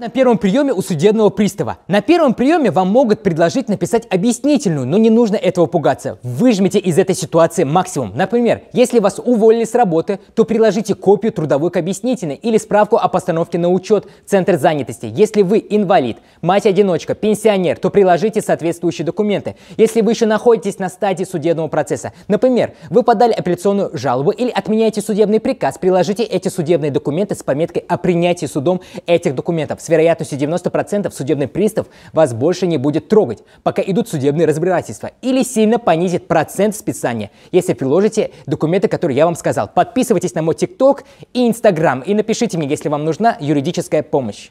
На первом приеме у судебного пристава. На первом приеме вам могут предложить написать объяснительную, но не нужно этого пугаться. Выжмите из этой ситуации максимум. Например, если вас уволили с работы, то приложите копию трудовой к объяснительной или справку о постановке на учет в Центр занятости. Если вы инвалид, мать-одиночка, пенсионер, то приложите соответствующие документы. Если вы еще находитесь на стадии судебного процесса, например, вы подали апелляционную жалобу или отменяете судебный приказ, приложите эти судебные документы с пометкой о принятии судом этих документов. С вероятностью 90% судебный пристав вас больше не будет трогать, пока идут судебные разбирательства, или сильно понизит процент списания, если приложите документы, которые я вам сказал. Подписывайтесь на мой ТикТок и Инстаграм и напишите мне, если вам нужна юридическая помощь.